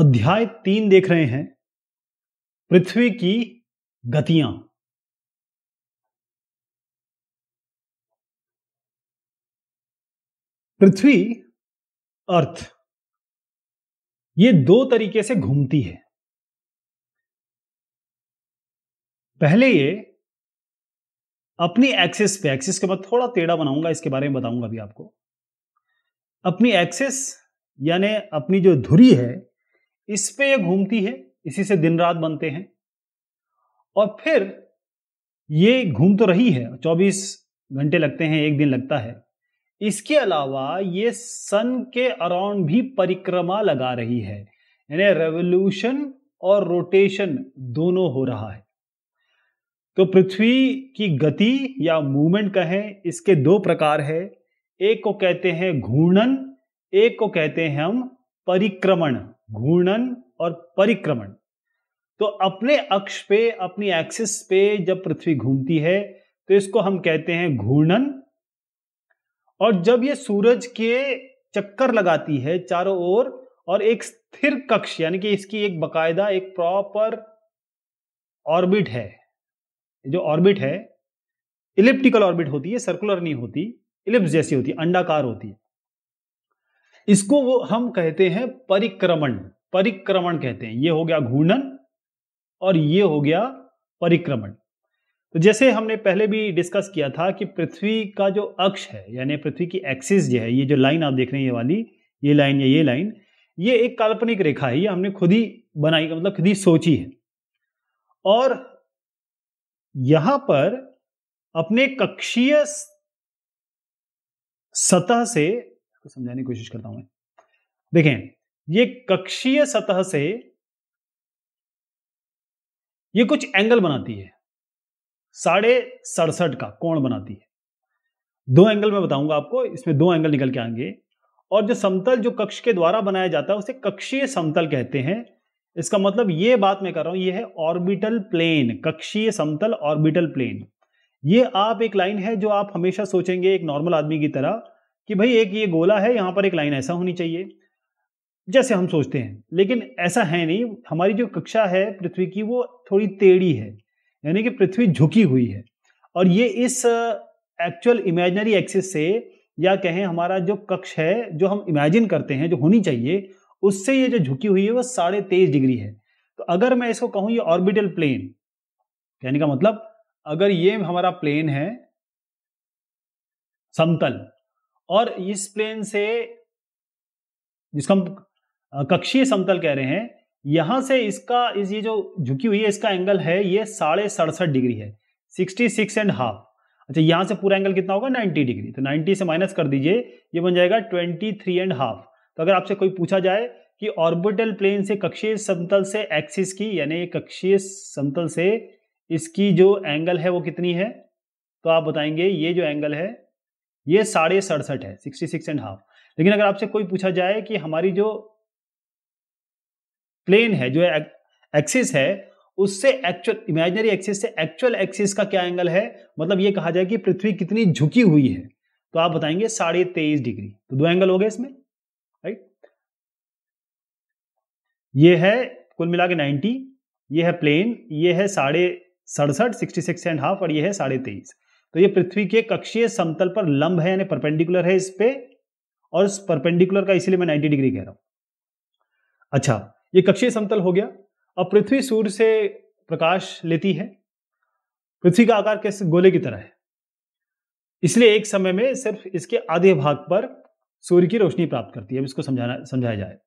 अध्याय तीन देख रहे हैं पृथ्वी की गतियां पृथ्वी अर्थ ये दो तरीके से घूमती है पहले ये अपनी एक्सिस पे एक्सिस के बाद थोड़ा टेढ़ा बनाऊंगा इसके बारे में बताऊंगा अभी आपको अपनी एक्सिस यानी अपनी जो धुरी है इस पे ये घूमती है इसी से दिन रात बनते हैं और फिर ये घूम तो रही है 24 घंटे लगते हैं एक दिन लगता है इसके अलावा ये सन के अराउंड भी परिक्रमा लगा रही है यानी रेवोल्यूशन और रोटेशन दोनों हो रहा है तो पृथ्वी की गति या मूवमेंट कहें इसके दो प्रकार है एक को कहते हैं घूर्णन एक को कहते हैं हम परिक्रमण घूर्णन और परिक्रमण तो अपने अक्ष पे अपनी एक्सिस पे जब पृथ्वी घूमती है तो इसको हम कहते हैं घूर्णन और जब ये सूरज के चक्कर लगाती है चारों ओर और एक स्थिर कक्ष यानी कि इसकी एक बकायदा एक प्रॉपर ऑर्बिट है जो ऑर्बिट है इलिप्टिकल ऑर्बिट होती है सर्कुलर नहीं होती इलिप्स जैसी होती है अंडाकार होती है इसको वो हम कहते हैं परिक्रमण परिक्रमण कहते हैं ये हो गया घूर्णन और ये हो गया परिक्रमण तो जैसे हमने पहले भी डिस्कस किया था कि पृथ्वी का जो अक्ष है यानी पृथ्वी की एक्सिस जो है ये जो लाइन आप देख रहे हैं ये वाली ये लाइन या ये लाइन ये एक काल्पनिक रेखा है ये हमने खुद ही बनाई मतलब खुद ही सोची है और यहां पर अपने कक्षीय सतह से को समझाने की कोशिश करता हूं देखें ये कक्षीय सतह से ये कुछ एंगल बनाती है साढ़े सड़सठ का कोण बनाती है दो एंगल मैं बताऊंगा आपको इसमें दो एंगल निकल के आएंगे और जो समतल जो कक्ष के द्वारा बनाया जाता है उसे कक्षीय समतल कहते हैं इसका मतलब ये बात मैं कर रहा हूं ये है ऑर्बिटल प्लेन कक्षीय समतल ऑर्बिटल प्लेन ये आप एक लाइन है जो आप हमेशा सोचेंगे एक नॉर्मल आदमी की तरह कि भाई एक ये गोला है यहाँ पर एक लाइन ऐसा होनी चाहिए जैसे हम सोचते हैं लेकिन ऐसा है नहीं हमारी जो कक्षा है पृथ्वी की वो थोड़ी टेढ़ी है यानी कि पृथ्वी झुकी हुई है और ये इस एक्चुअल इमेजनरी एक्सिस से या कहें हमारा जो कक्ष है जो हम इमेजिन करते हैं जो होनी चाहिए उससे ये जो झुकी हुई है वो साढ़े तेईस डिग्री है तो अगर मैं इसको कहूँ ये ऑर्बिटल प्लेन कहने का मतलब अगर ये हमारा प्लेन है समतल और इस प्लेन से जिसको हम कक्षीय समतल कह रहे हैं यहां से इसका इस ये जो झुकी हुई है इसका एंगल है ये साढ़े सड़सठ डिग्री है सिक्सटी सिक्स एंड हाफ अच्छा यहां से पूरा एंगल कितना होगा नाइन्टी डिग्री तो नाइन्टी से माइनस कर दीजिए ये बन जाएगा ट्वेंटी थ्री एंड हाफ तो अगर आपसे कोई पूछा जाए कि ऑर्बिटल प्लेन से कक्षीय समतल से एक्सिस की यानी कक्षीय समतल से इसकी जो एंगल है वो कितनी है तो आप बताएंगे ये जो एंगल है ये साढ़े सड़सठ है सिक्सटी सिक्स एंड हाफ लेकिन अगर आपसे कोई पूछा जाए कि हमारी जो प्लेन है जो एक्सिस है उससे एक्चुअल इमेजिनरी एक्सिस से एक्चुअल एक्सिस का क्या एंगल है मतलब ये कहा जाए कि पृथ्वी कितनी झुकी हुई है तो आप बताएंगे साढ़े तेईस डिग्री तो दो एंगल हो गए इसमें राइट ये है कुल मिला के नाइन्टी ये है प्लेन ये है साढ़े सड़सठ सिक्सटी सिक्स एंड हाफ और ये है साढ़े तेईस तो ये पृथ्वी के कक्षीय समतल पर लंब है यानी परपेंडिकुलर है इस पे और इस परपेंडिकुलर का इसलिए मैं 90 डिग्री कह रहा हूं अच्छा ये कक्षीय समतल हो गया अब पृथ्वी सूर्य से प्रकाश लेती है पृथ्वी का आकार कैसे गोले की तरह है इसलिए एक समय में सिर्फ इसके आधे भाग पर सूर्य की रोशनी प्राप्त करती है इसको समझाना समझाया जाए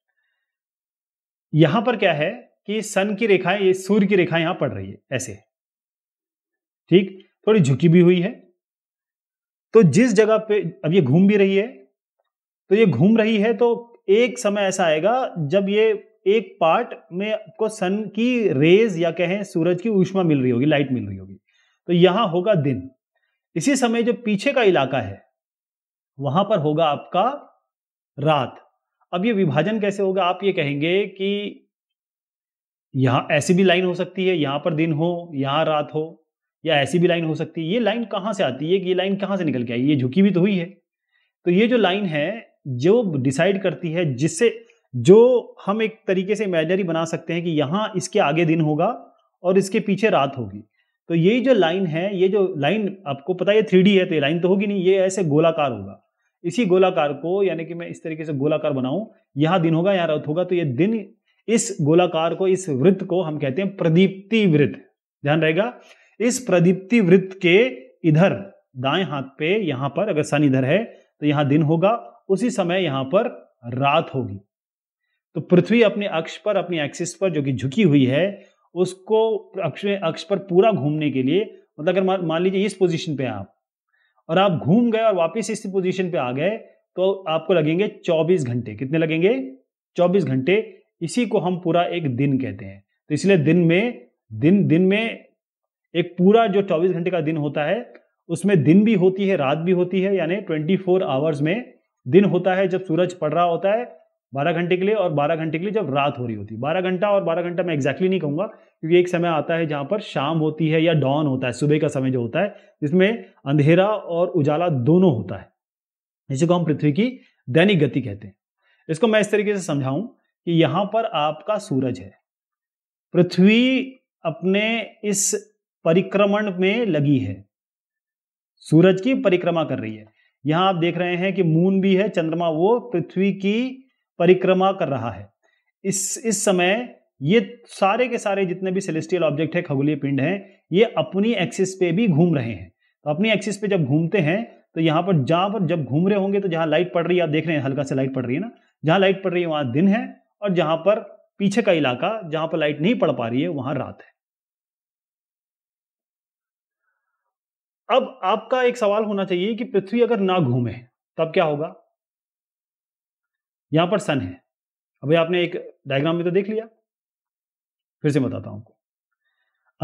यहां पर क्या है कि सन की रेखाएं ये सूर्य की रेखाएं यहां पड़ रही है ऐसे ठीक थोड़ी झुकी भी हुई है तो जिस जगह पे अब ये घूम भी रही है तो ये घूम रही है तो एक समय ऐसा आएगा जब ये एक पार्ट में आपको सन की रेज या कहें सूरज की ऊष्मा मिल रही होगी लाइट मिल रही होगी तो यहां होगा दिन इसी समय जो पीछे का इलाका है वहां पर होगा आपका रात अब ये विभाजन कैसे होगा आप ये कहेंगे कि यहां ऐसी भी लाइन हो सकती है यहां पर दिन हो यहां रात हो या ऐसी भी लाइन हो सकती है ये लाइन कहाँ से आती है कि ये लाइन कहाँ से निकल के आई ये झुकी भी तो हुई है तो ये जो लाइन है जो डिसाइड करती है जिससे जो हम एक तरीके से इमेजनरी बना सकते हैं कि यहाँ इसके आगे दिन होगा और इसके पीछे रात होगी तो ये जो लाइन है ये जो लाइन आपको पता है थ्री है तो ये लाइन तो होगी नहीं ये ऐसे गोलाकार होगा इसी गोलाकार को यानी कि मैं इस तरीके से गोलाकार बनाऊं यहाँ दिन होगा यहाँ रात होगा तो ये दिन इस गोलाकार को इस वृत्त को हम कहते हैं प्रदीप्ति वृत्त ध्यान रहेगा इस प्रदीप्ति वृत्त के इधर दाएं हाथ पे यहां पर अगर सन इधर है तो यहां दिन होगा उसी समय यहां पर रात होगी तो पृथ्वी अपने अक्ष पर अपनी एक्सिस पर जो कि झुकी हुई है उसको अक्ष अक्ष पर पूरा घूमने के लिए मतलब अगर मान लीजिए इस पोजीशन पे आप और आप घूम गए और वापस इसी पोजीशन पे आ गए तो आपको लगेंगे 24 घंटे कितने लगेंगे 24 घंटे इसी को हम पूरा एक दिन कहते हैं तो इसलिए दिन में दिन दिन में एक पूरा जो 24 घंटे का दिन होता है उसमें दिन भी होती है रात भी होती है यानी 24 फोर आवर्स में दिन होता है जब सूरज पड़ रहा होता है 12 घंटे के लिए और 12 घंटे के लिए जब रात हो रही होती है 12 घंटा और 12 घंटा मैं एग्जैक्टली नहीं कहूंगा क्योंकि एक समय आता है जहां पर शाम होती है या डॉन होता है सुबह का समय जो होता है जिसमें अंधेरा और उजाला दोनों होता है इसी को हम पृथ्वी की दैनिक गति कहते हैं इसको मैं इस तरीके से समझाऊं कि यहां पर आपका सूरज है पृथ्वी अपने इस परिक्रमण में लगी है सूरज की परिक्रमा कर रही है यहां आप देख रहे हैं कि मून भी है चंद्रमा वो पृथ्वी की परिक्रमा कर रहा है इस इस समय ये सारे के सारे जितने भी सेलेस्टियल ऑब्जेक्ट है खगोलीय पिंड हैं ये अपनी एक्सिस पे भी घूम रहे हैं तो अपनी एक्सिस पे जब घूमते हैं तो यहां पर जहां पर जब घूम रहे होंगे तो जहां लाइट पड़ रही है आप देख रहे हैं हल्का से लाइट पड़ रही है ना जहां लाइट पड़ रही है वहां दिन है और जहां पर पीछे का इलाका जहां पर लाइट नहीं पड़ पा रही है वहां रात है अब आपका एक सवाल होना चाहिए कि पृथ्वी अगर ना घूमे तब क्या होगा यहां पर सन है अभी आपने एक डायग्राम में तो देख लिया फिर से बताता हूं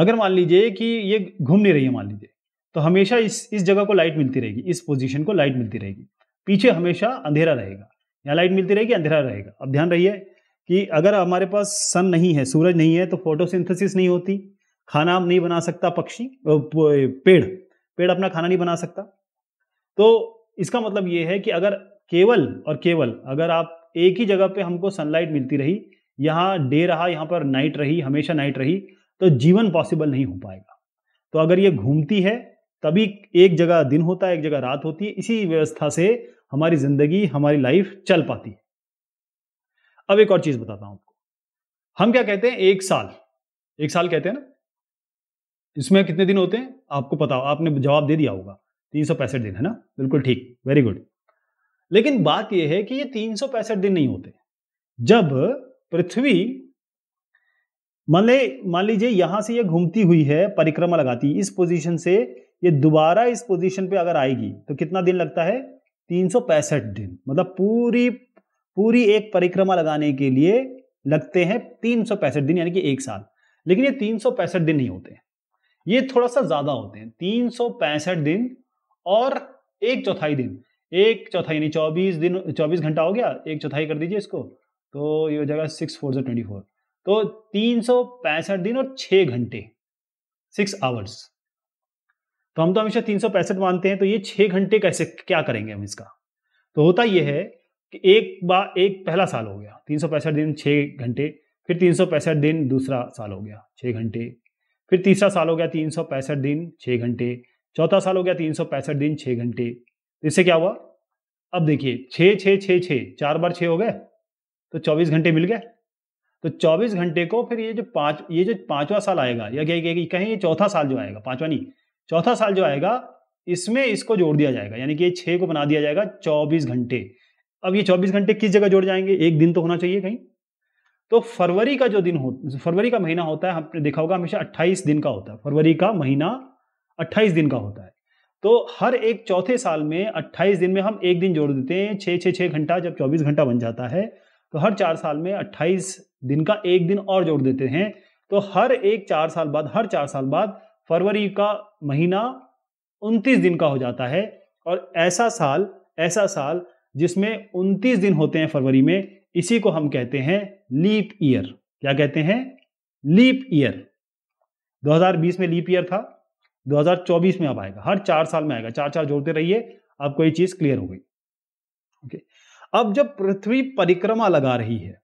अगर मान लीजिए कि ये घूम नहीं रही है मान लीजिए तो हमेशा इस इस जगह को लाइट मिलती रहेगी इस पोजीशन को लाइट मिलती रहेगी पीछे हमेशा अंधेरा रहेगा यहाँ लाइट मिलती रहेगी अंधेरा रहेगा अब ध्यान रहिए कि अगर हमारे पास सन नहीं है सूरज नहीं है तो फोटोसिंथेसिस नहीं होती खाना नहीं बना सकता पक्षी पेड़ पेड़ अपना खाना नहीं बना सकता तो इसका मतलब ये है कि अगर केवल और केवल अगर आप एक ही जगह पे हमको सनलाइट मिलती रही यहाँ डे रहा यहाँ पर नाइट रही हमेशा नाइट रही तो जीवन पॉसिबल नहीं हो पाएगा तो अगर ये घूमती है तभी एक जगह दिन होता है एक जगह रात होती है इसी व्यवस्था से हमारी जिंदगी हमारी लाइफ चल पाती है अब एक और चीज बताता हूं आपको हम क्या कहते हैं एक साल एक साल कहते हैं ना इसमें कितने दिन होते हैं आपको पता हो आपने जवाब दे दिया होगा तीन सौ पैंसठ दिन है ना बिल्कुल ठीक वेरी गुड लेकिन बात यह है कि ये तीन सौ पैंसठ दिन नहीं होते जब पृथ्वी मान ले मान लीजिए यहां से ये घूमती हुई है परिक्रमा लगाती इस पोजीशन से ये दोबारा इस पोजीशन पे अगर आएगी तो कितना दिन लगता है तीन सौ पैंसठ दिन मतलब पूरी पूरी एक परिक्रमा लगाने के लिए लगते हैं तीन सौ पैंसठ दिन यानी कि एक साल लेकिन ये तीन सौ पैंसठ दिन नहीं होते हैं ये थोड़ा सा ज्यादा होते हैं तीन दिन और एक चौथाई दिन एक चौथाई यानी चौबीस दिन चौबीस घंटा हो गया एक चौथाई कर दीजिए इसको तो ये हो जाएगा सिक्स फोर जो ट्वेंटी फोर तो तीन सौ पैंसठ दिन और छः घंटे सिक्स आवर्स तो हम तो हमेशा तीन सौ पैंसठ मानते हैं तो ये छः घंटे कैसे क्या करेंगे हम इसका तो होता यह है कि एक बार एक पहला साल हो गया तीन सौ पैंसठ दिन छः घंटे फिर तीन सौ पैंसठ दिन दूसरा साल हो गया छः घंटे फिर तीसरा साल हो गया तीन सौ पैंसठ दिन छः घंटे चौथा साल हो गया तीन सौ पैंसठ दिन छः घंटे इससे क्या हुआ अब देखिए छः छः छः छः चार बार छः हो गए तो चौबीस घंटे मिल गए तो चौबीस घंटे को फिर ये जो पांच ये जो पांचवा साल आएगा या कहेंगे कहें ये चौथा साल जो आएगा पांचवा नहीं चौथा साल जो आएगा इसमें इसको जोड़ दिया जाएगा यानी कि ये छः को बना दिया जाएगा चौबीस घंटे अब ये चौबीस घंटे किस जगह जोड़ जाएंगे एक दिन तो होना चाहिए कहीं तो फरवरी का जो दिन हो फरवरी का महीना होता है हमने देखा होगा हमेशा 28 दिन का होता है फरवरी का महीना 28 दिन का होता है तो हर एक चौथे साल में 28 दिन में हम एक दिन जोड़ देते हैं छः छः छः घंटा जब 24 घंटा बन जाता है तो हर चार साल में 28 दिन का एक दिन और जोड़ देते हैं तो हर एक चार साल बाद हर चार साल बाद फरवरी का महीना उनतीस दिन का हो जाता है और ऐसा साल ऐसा साल जिसमें उनतीस दिन होते हैं फरवरी में इसी को हम कहते हैं लीप ईयर क्या कहते हैं लीप ईयर 2020 में लीप ईयर था 2024 में अब आएगा हर चार साल में आएगा चार चार जोड़ते रहिए आपको ये चीज क्लियर हो गई ओके अब जब पृथ्वी परिक्रमा लगा रही है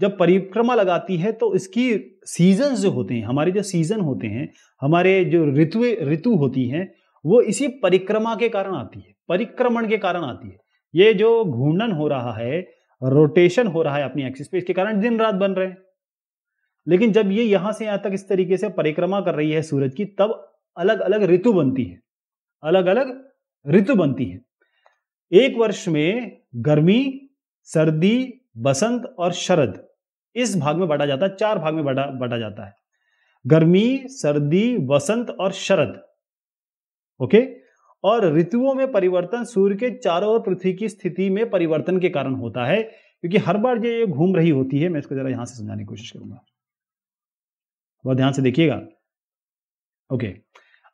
जब परिक्रमा लगाती है तो इसकी सीजन जो होते हैं हमारे जो सीजन होते हैं हमारे जो ऋतु ऋतु होती हैं वो इसी परिक्रमा के कारण आती है परिक्रमण के कारण आती है ये जो घूर्णन हो रहा है रोटेशन हो रहा है अपनी एक्सिस पे इसके कारण दिन रात बन रहे हैं लेकिन जब ये यहां से यहां तक इस तरीके से परिक्रमा कर रही है सूरज की तब अलग अलग ऋतु बनती है अलग अलग ऋतु बनती है एक वर्ष में गर्मी सर्दी बसंत और शरद इस भाग में बांटा जाता है चार भाग में बांटा बांटा जाता है गर्मी सर्दी बसंत और शरद ओके और ऋतुओं में परिवर्तन सूर्य के चारों ओर पृथ्वी की स्थिति में परिवर्तन के कारण होता है क्योंकि हर बार जो ये घूम रही होती है मैं इसको जरा यहां से समझाने की कोशिश करूंगा बहुत ध्यान से देखिएगा ओके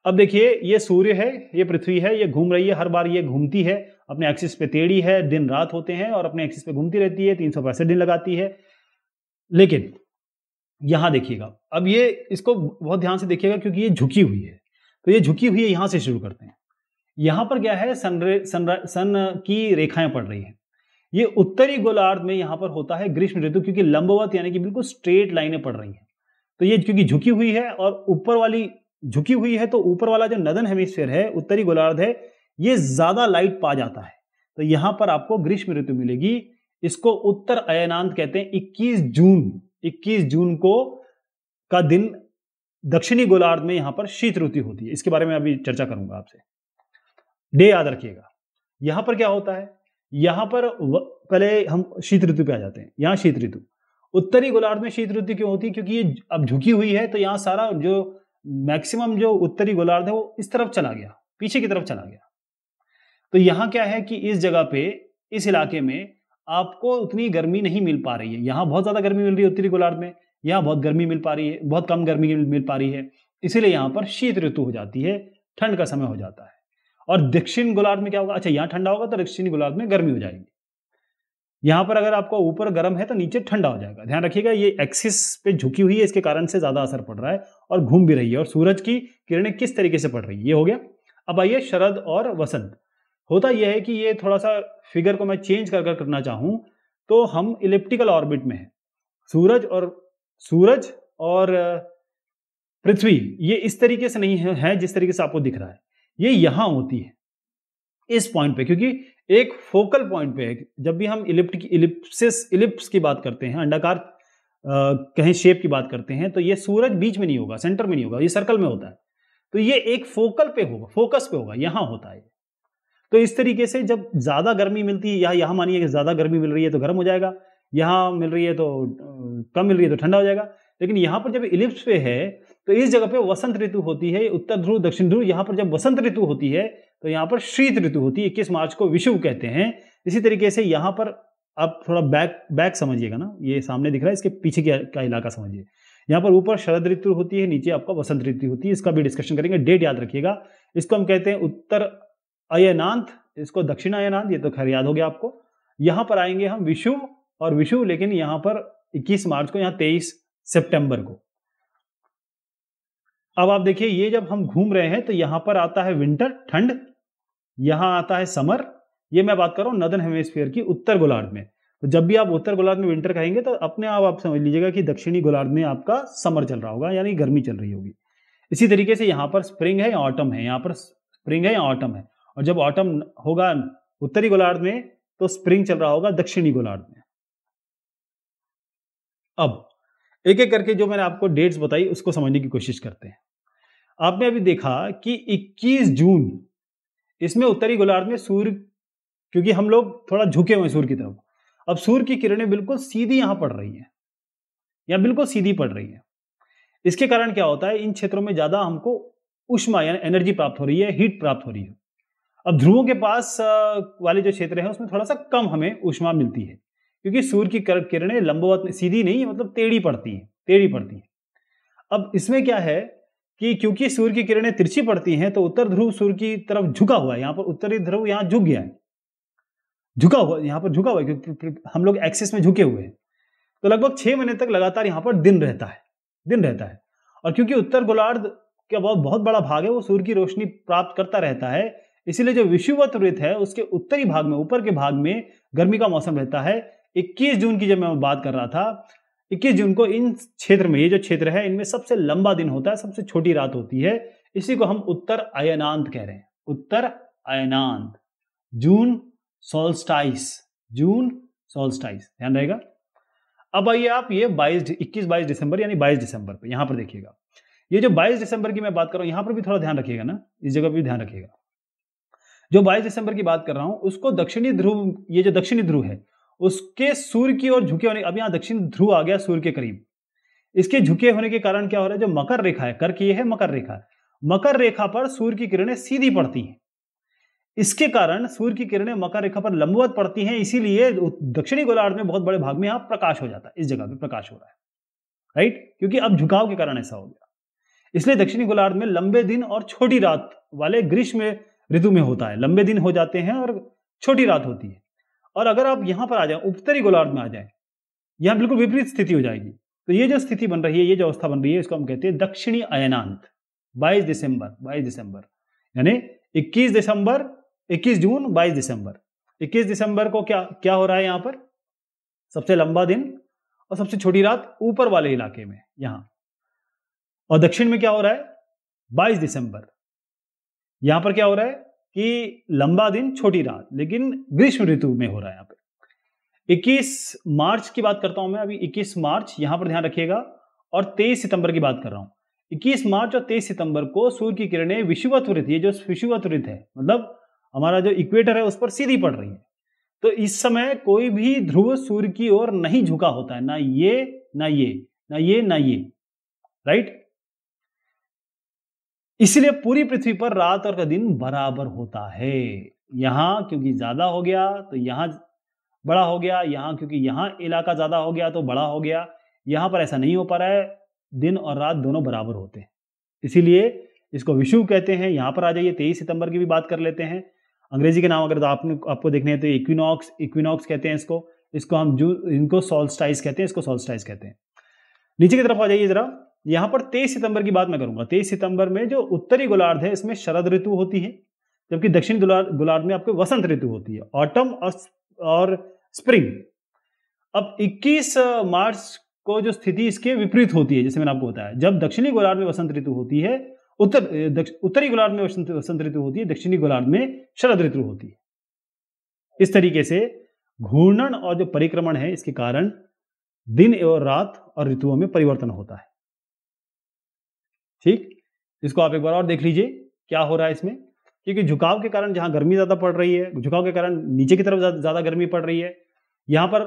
अब देखिए ये सूर्य है ये पृथ्वी है ये घूम रही है हर बार ये घूमती है अपने एक्सिस पे टेढ़ी है दिन रात होते हैं और अपने एक्सिस पे घूमती रहती है तीन सौ दिन लगाती है लेकिन यहां देखिएगा अब ये इसको बहुत ध्यान से देखिएगा क्योंकि ये झुकी हुई है तो ये झुकी हुई है यहां से शुरू करते हैं यहां पर क्या है सन सन सन की रेखाएं पड़ रही है ये उत्तरी गोलार्ध में यहां पर होता है ग्रीष्म ऋतु क्योंकि लंबवत यानी कि बिल्कुल स्ट्रेट लाइनें पड़ रही हैं तो ये क्योंकि झुकी हुई है और ऊपर वाली झुकी हुई है तो ऊपर वाला जो नदन हेमिस्फेयर है उत्तरी गोलार्ध है ये ज्यादा लाइट पा जाता है तो यहां पर आपको ग्रीष्म ऋतु मिलेगी इसको उत्तर अयनांत कहते हैं इक्कीस जून इक्कीस जून को का दिन दक्षिणी गोलार्ध में यहां पर शीत ऋतु होती है इसके बारे में अभी चर्चा करूंगा आपसे डे याद रखिएगा यहां पर क्या होता है यहां पर पहले हम शीत ऋतु पे आ जाते हैं यहाँ शीत ऋतु उत्तरी गोलार्ध में शीत ऋतु क्यों होती है क्योंकि ये अब झुकी हुई है तो यहाँ सारा जो मैक्सिमम जो उत्तरी गोलार्ध है वो इस तरफ चला गया पीछे की तरफ चला गया तो यहाँ क्या है कि इस जगह पे इस इलाके में आपको उतनी गर्मी नहीं मिल पा रही है यहाँ बहुत ज्यादा गर्मी मिल रही है उत्तरी गोलार्ध में यहाँ बहुत गर्मी मिल पा रही है बहुत कम गर्मी मिल पा रही है इसीलिए यहाँ पर शीत ऋतु हो जाती है ठंड का समय हो जाता है और दक्षिण गोलार्ध में क्या होगा अच्छा यहाँ ठंडा होगा तो दक्षिण गोलार्ध में गर्मी हो जाएगी यहाँ पर अगर आपका ऊपर गर्म है तो नीचे ठंडा हो जाएगा ध्यान रखिएगा ये एक्सिस पे झुकी हुई है इसके कारण से ज़्यादा असर पड़ रहा है और घूम भी रही है और सूरज की किरणें किस तरीके से पड़ रही है ये हो गया अब आइए शरद और वसंत होता यह है कि ये थोड़ा सा फिगर को मैं चेंज कर कर करना चाहूँ तो हम इलिप्टिकल ऑर्बिट में हैं सूरज और सूरज और पृथ्वी ये इस तरीके से नहीं है जिस तरीके से आपको दिख रहा है ये यहां होती है इस पॉइंट पे क्योंकि एक फोकल पॉइंट पे है जब भी हम इलिप्ट की इलिप्सिस इलिप्स की बात करते हैं अंडाकार कहीं शेप की बात करते हैं तो ये सूरज बीच में नहीं होगा सेंटर में नहीं होगा ये सर्कल में होता है तो ये एक फोकल पे होगा फोकस पे होगा यहां होता है तो इस तरीके से जब ज़्यादा गर्मी मिलती है या यहां मानिए कि ज़्यादा गर्मी मिल रही है तो गर्म हो जाएगा यहां मिल रही है तो कम मिल रही है तो ठंडा हो जाएगा लेकिन यहां पर जब इलिप्स पे है तो इस जगह पे वसंत ऋतु होती है उत्तर ध्रुव दक्षिण ध्रुव यहाँ पर जब वसंत ऋतु होती है तो यहाँ पर शीत ऋतु होती है इक्कीस मार्च को विषु कहते हैं इसी तरीके से यहाँ पर आप थोड़ा बैक बैक समझिएगा ना ये सामने दिख रहा है इसके पीछे क्या क्या इलाका समझिए यहाँ पर ऊपर शरद ऋतु होती है नीचे आपका वसंत ऋतु होती है इसका भी डिस्कशन करेंगे डेट याद रखिएगा इसको हम कहते हैं उत्तर अयनांत इसको दक्षिण अयनांत ये तो खैर याद हो गया आपको यहाँ पर आएंगे हम विषु और विषु लेकिन यहाँ पर 21 मार्च को यहाँ 23 सितंबर को अब आप देखिए ये जब हम घूम रहे हैं तो यहां पर आता है विंटर ठंड यहां आता है समर ये मैं बात कर रहा हूं नदन हेमेस्फेयर की उत्तर गोलार्ध में तो जब भी आप उत्तर गोलार्ध में विंटर कहेंगे तो अपने आप आप समझ लीजिएगा कि दक्षिणी गोलार्ध में आपका समर चल रहा होगा यानी गर्मी चल रही होगी इसी तरीके से यहां पर स्प्रिंग है या ऑटम है यहां पर स्प्रिंग है या ऑटम है और जब ऑटम होगा उत्तरी गोलार्ध में तो स्प्रिंग चल रहा होगा दक्षिणी गोलार्ध में अब एक एक करके जो मैंने आपको डेट्स बताई उसको समझने की कोशिश करते हैं आपने अभी देखा कि 21 जून इसमें उत्तरी गोलार्ध में सूर्य क्योंकि हम लोग थोड़ा झुके हुए सूर्य की तरफ अब सूर्य की किरणें बिल्कुल सीधी यहां पड़ रही हैं या बिल्कुल सीधी पड़ रही हैं इसके कारण क्या होता है इन क्षेत्रों में ज्यादा हमको उष्मा यानी एनर्जी प्राप्त हो रही है हीट प्राप्त हो रही है अब ध्रुवों के पास वाले जो क्षेत्र है उसमें थोड़ा सा कम हमें उष्मा मिलती है क्योंकि सूर्य की किरणें लंबवत सीधी नहीं है मतलब टेढ़ी पड़ती हैं टेढ़ी पड़ती हैं अब इसमें क्या है कि क्योंकि सूर्य की किरणें तिरछी पड़ती हैं तो उत्तर ध्रुव सूर्य की तरफ झुका हुआ है यहाँ पर उत्तरी ध्रुव यहाँ झुक गया है झुका हुआ यहाँ पर झुका हुआ है क्योंकि हम लोग एक्सिस में झुके हुए हैं तो लगभग छह महीने तक लगातार यहाँ पर दिन रहता है दिन रहता है और क्योंकि उत्तर गोलार्ध का बहुत बहुत बड़ा भाग है वो सूर्य की रोशनी प्राप्त करता रहता है इसीलिए जो विषुवत ऋत है उसके उत्तरी भाग में ऊपर के भाग में गर्मी का मौसम रहता है 21 जून की जब मैं बात कर रहा था 21 जून को इन क्षेत्र में ये जो क्षेत्र है इनमें सबसे लंबा दिन होता है सबसे छोटी रात होती है इसी को हम उत्तर अयनांत कह रहे हैं उत्तर अयनांत जून सोलस्टाइस जून सोलस्टाइस ध्यान रहेगा अब आइए आप ये 22 21 22 दिसंबर यानी 22 दिसंबर पे यहां पर देखिएगा ये जो 22 दिसंबर की मैं बात कर रहा हूं यहां पर भी थोड़ा ध्यान रखिएगा ना इस जगह पर भी ध्यान रखिएगा जो 22 दिसंबर की बात कर रहा हूं उसको दक्षिणी ध्रुव ये जो दक्षिणी ध्रुव है उसके सूर्य की ओर झुके होने अब यहाँ दक्षिण ध्रुव आ गया सूर्य के करीब इसके झुके होने के कारण क्या हो रहा है जो मकर रेखा है कर्क ये है मकर रेखा मकर रेखा पर सूर्य की किरणें सीधी पड़ती हैं इसके कारण सूर्य की किरणें मकर रेखा पर लंबवत पड़ती हैं इसीलिए दक्षिणी गोलार्ध में बहुत बड़े भाग में यहां प्रकाश हो जाता है इस जगह पे प्रकाश हो रहा है राइट क्योंकि अब झुकाव के कारण ऐसा हो गया इसलिए दक्षिणी गोलार्ध में लंबे दिन और छोटी रात वाले ग्रीष्म ऋतु में होता है लंबे दिन हो जाते हैं और छोटी रात होती है और अगर आप यहां पर आ जाए उत्तरी गोलार्ध में आ जाए यहां बिल्कुल विपरीत स्थिति हो जाएगी तो ये जो स्थिति बन रही है ये जो अवस्था बन रही है इसको हम कहते हैं दक्षिणी अयनांत 22 दिसंबर 22 दिसंबर यानी 21 दिसंबर 21 जून 22 दिसंबर 21 दिसंबर को क्या क्या हो रहा है यहां पर सबसे लंबा दिन और सबसे छोटी रात ऊपर वाले इलाके में यहां और दक्षिण में क्या हो रहा है 22 दिसंबर यहां पर क्या हो रहा है कि लंबा दिन छोटी रात लेकिन ग्रीष्म ऋतु में हो रहा है यहाँ पे 21 मार्च की बात करता हूं मैं अभी 21 मार्च यहां पर ध्यान रखिएगा और 23 सितंबर की बात कर रहा हूं 21 मार्च और 23 सितंबर को सूर्य की किरणें विषुवत ऋत ये जो विषुवत ऋत है मतलब हमारा जो इक्वेटर है उस पर सीधी पड़ रही है तो इस समय कोई भी ध्रुव सूर्य की ओर नहीं झुका होता है ना ये ना ये ना ये ना ये राइट इसलिए पूरी पृथ्वी पर रात और का दिन बराबर होता है यहां क्योंकि ज्यादा हो गया तो यहां बड़ा हो गया यहां क्योंकि यहां इलाका ज्यादा हो गया तो बड़ा हो गया यहां पर ऐसा नहीं हो पा रहा है दिन और रात दोनों बराबर होते हैं इसीलिए इसको विषु कहते हैं यहां पर आ जाइए तेईस सितंबर की भी बात कर लेते हैं अंग्रेजी के नाम अगर तो आपने आपको देखने हैं तो इक्विनॉक्स इक्विनॉक्स कहते हैं इसको इसको हम जू इनको सोल्स्टाइज कहते हैं इसको सोल्स्टाइज कहते हैं नीचे की तरफ आ जाइए जरा यहां पर तेईस सितंबर की बात मैं करूंगा तेईस सितंबर में जो उत्तरी गोलार्ध है इसमें शरद ऋतु होती है जबकि दक्षिण गोलार्ध में आपके वसंत ऋतु होती है ऑटम और स्प्रिंग अब 21 मार्च को जो स्थिति इसके विपरीत होती है जैसे मैंने आपको बताया जब दक्षिणी गोलार्ध में वसंत ऋतु होती है उत्तर उत्तरी गोलार्ध में वसंत वसंत ऋतु होती है दक्षिणी गोलार्ध में शरद ऋतु होती है इस तरीके से घूर्णन और जो परिक्रमण है इसके कारण दिन एवं रात और ऋतुओं में परिवर्तन होता है ठीक इसको आप एक बार और देख लीजिए क्या हो रहा है इसमें क्योंकि झुकाव के कारण जहाँ गर्मी ज़्यादा पड़ रही है झुकाव के कारण नीचे की तरफ ज़्यादा गर्मी पड़ रही है यहाँ पर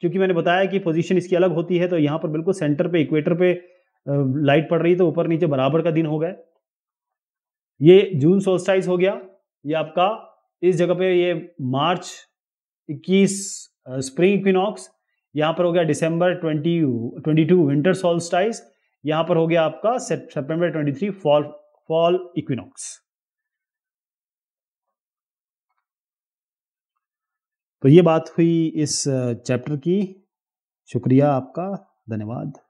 क्योंकि मैंने बताया कि पोजीशन इसकी अलग होती है तो यहाँ पर बिल्कुल सेंटर पे इक्वेटर पे लाइट पड़ रही है तो ऊपर नीचे बराबर का दिन हो गए ये जून सोलस्टाइज हो गया ये आपका इस जगह पे ये मार्च 21 स्प्रिंग इक्विनॉक्स यहाँ पर हो गया दिसंबर 20 22 विंटर सोल्स्टाइज यहां पर हो गया आपका ट्वेंटी 23 फॉल फॉल इक्विनॉक्स तो ये बात हुई इस चैप्टर uh, की शुक्रिया आपका धन्यवाद